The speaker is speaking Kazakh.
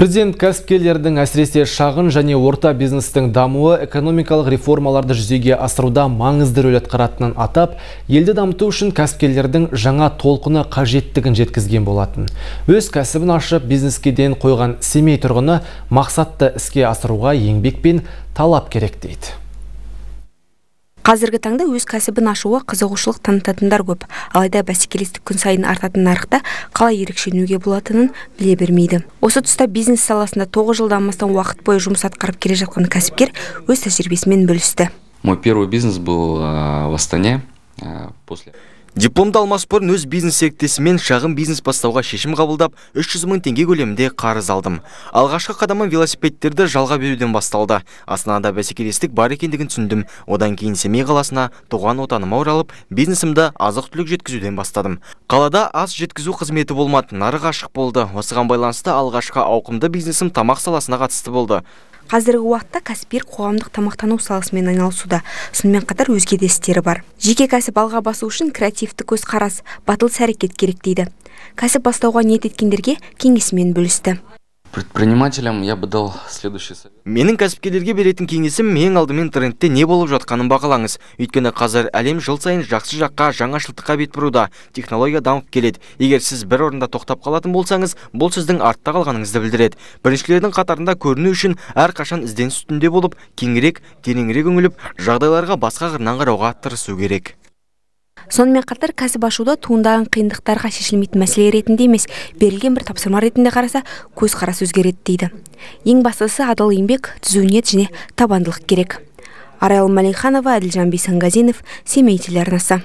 Президент кәсіпкерлердің әсіресе шағын және орта бизнестің дамуы экономикалық реформаларды жүзеге асыруда маңызды рөл атқаратынын атап, елді дамыту үшін кәсіпкерлердің жаңа толқыны қажеттігін жеткізген болатын. Өз кәсібін ашып, бизнеске ден қойған семей тұрғыны мақсатты іске асыруға еңбекпен талап керек дейді қазіргі таңда өз кәсібін ашуға қызығушылық танытатындар көп алайда бәсекелестік күн сайын артатын нарықта қалай ерекшенуге болатынын біле бермейді осы тұста бизнес саласында тоғыз жылдан астам уақыт бойы жұмыс атқарып келе жатқан кәсіпкер өз тәжірибесімен бөлісті мой первый бизнес был э, в астане э, после Дипломды алмас бұрын өз бизнес мен шағын бизнес бастауға шешім қабылдап, 300 мүн теңге көлемінде қарыз алдым. Алғашқы қадамым велосипедтерді жалға беруден басталды. Астанада бәсекелестік бар екендігін түсіндім. Одан кейін Семей қаласына туған отаныма оралып, бизнесімді азық-түлік жеткізуден бастадым. Қалада аз жеткізу қызметі болмады, нарық ашық болды. Осыған байланысты алғашқы ауқымды бизнесім тамақ саласына қатысты болды қазіргі уақытта кәсіпкер қоғамдық тамақтану саласымен айналысуда сонымен қатар өзге де істері бар жеке кәсіп алға басу үшін креативті көзқарас батыл сәрекет әрекет керек дейді кәсіп бастауға ниет еткендерге кеңесімен бөлісті предпринимателям я бы дал следующий совет менің кәсіпкерлерге беретін кеңесім ең алдымен трендте не болып жатқанын бағалаңыз өйткені қазір әлем жыл сайын жақсы жаққа жаңашылдыққа бет бұруда технология дамып келеді егер сіз бір орында тоқтап қалатын болсаңыз бұл сіздің артта қалғаныңызды білдіреді біріншілердің қатарында көріну үшін әрқашан ізденіс үстінде болып кеңірек тереңірек үңіліп жағдайларға басқа қырынан қарауға тырысу керек сонымен қатар кәсіп ашуда туындаған қиындықтарға шешілмейтін мәселе ретінде емес берілген бір тапсырма ретінде қараса көзқарас өзгереді дейді ең бастысы адал еңбек түзу ниет және табандылық керек арайлым мәлиханова әділжан бейсенғазинов семей телеарнасы